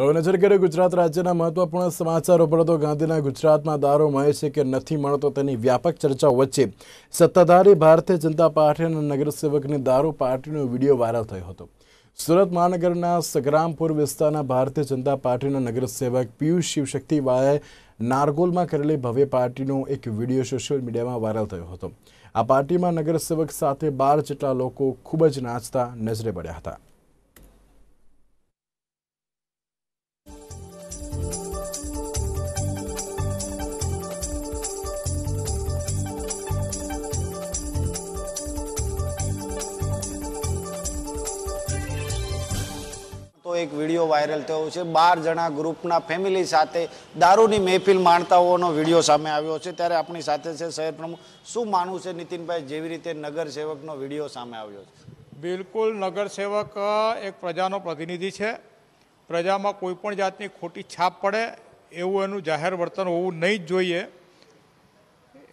નજર કરે ગુજરાત રાજ્યના મહત્વપૂર્ણ સમાચારો પર તો ગાંધીના ગુજરાતમાં દારો મળે છે કે નથી મળતો તેની વ્યાપક ચર્ચાઓ વચ્ચે સત્તાધારી ભારતીય જનતા પાર્ટી અને નગરસેવકની દારૂ પાર્ટીનો વિડીયો વાયરલ થયો હતો સુરત મહાનગરના સગરામપુર વિસ્તારના ભારતીય જનતા પાર્ટીના નગરસેવક પિયુષ શિવશક્તિવાળાએ નારગોલમાં કરેલી ભવ્ય પાર્ટીનો એક વિડીયો સોશિયલ મીડિયામાં વાયરલ થયો હતો આ પાર્ટીમાં નગરસેવક સાથે બાર જેટલા લોકો ખૂબ જ નાચતા નજરે પડ્યા હતા એક વિડીયો વાયરલ થયો છે બાર જણા ગ્રુપના ફેમિલી સાથે દારૂની મહેફિલ માણતાઓનો વિડીયો સામે આવ્યો છે ત્યારે આપણી સાથે છે શહેર પ્રમુખ શું માનવું છે નીતિનભાઈ જેવી રીતે નગરસેવકનો વિડીયો સામે આવ્યો છે બિલકુલ નગરસેવક એક પ્રજાનો પ્રતિનિધિ છે પ્રજામાં કોઈપણ જાતની ખોટી છાપ પડે એવું એનું જાહેર વર્તન હોવું નહીં જ જોઈએ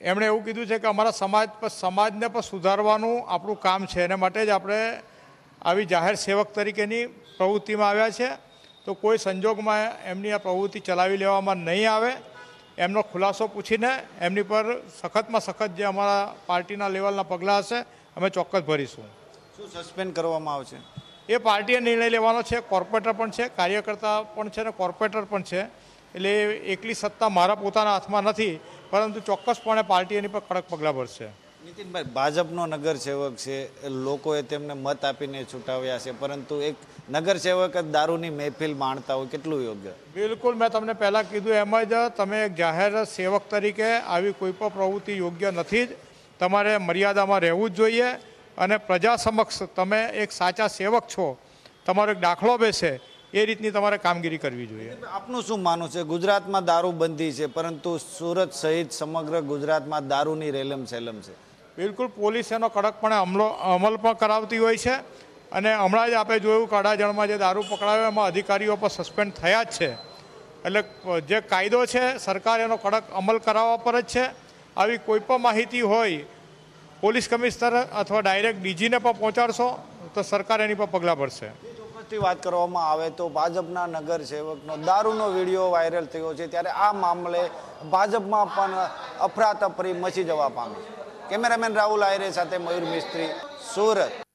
એમણે એવું કીધું છે કે અમારા સમાજ પર સમાજને પણ સુધારવાનું આપણું કામ છે એના માટે જ આપણે આવી જાહેર સેવક તરીકેની પ્રવૃત્તિમાં આવ્યા છે તો કોઈ સંજોગમાં એમની આ પ્રવૃત્તિ ચલાવી લેવામાં નહીં આવે એમનો ખુલાસો પૂછીને એમની પર સખતમાં સખત જે અમારા પાર્ટીના લેવલના પગલાં હશે અમે ચોક્કસ ભરીશું શું સસ્પેન્ડ કરવામાં આવશે એ પાર્ટીએ નિર્ણય લેવાનો છે કોર્પોરેટર પણ છે કાર્યકર્તા પણ છે અને કોર્પોરેટર પણ છે એટલે એકલી સત્તા મારા પોતાના હાથમાં નથી પરંતુ ચોક્કસપણે પાર્ટી એની પર કડક પગલાં ભરશે નીતિનભાઈ ભાજપનો નગરસેવક છે લોકોએ તેમને મત આપીને છૂટાવ્યા છે પરંતુ એક નગરસેવક જ દારૂની મહેફિલ માણતા હોય કેટલું યોગ્ય બિલકુલ મેં તમને પહેલાં કીધું એમ જ તમે એક જાહેર સેવક તરીકે આવી કોઈ પણ પ્રવૃત્તિ યોગ્ય નથી જ તમારે મર્યાદામાં રહેવું જ જોઈએ અને પ્રજા સમક્ષ તમે એક સાચા સેવક છો તમારો એક દાખલો બેસે એ રીતની તમારે કામગીરી કરવી જોઈએ આપનું શું માનવું છે ગુજરાતમાં દારૂ બંધી છે પરંતુ સુરત સહિત સમગ્ર ગુજરાતમાં દારૂની રેલમ સેલમ છે બિલકુલ પોલીસ એનો કડકપણે અમલો અમલ પણ કરાવતી હોય છે અને હમણાં જ આપણે જોયું કાળાજળમાં જે દારૂ પકડાયો એમાં અધિકારીઓ પણ સસ્પેન્ડ થયા જ છે એટલે જે કાયદો છે સરકાર એનો કડક અમલ કરાવવા પર જ છે આવી કોઈ પણ માહિતી હોય પોલીસ કમિશનર અથવા ડાયરેક્ટ ડીજીને પણ પહોંચાડશો તો સરકાર એની પર પગલાં ભરશે વાત કરવામાં આવે તો ભાજપના નગર સેવકનો દારૂનો વિડીયો વાયરલ થયો છે ત્યારે આ મામલે ભાજપમાં પણ અફરાતફરી મચી જવા પામી છે કેમેરામેન રાહુલ આયરે સાથે મયુર મિસ્ત્રી સુરત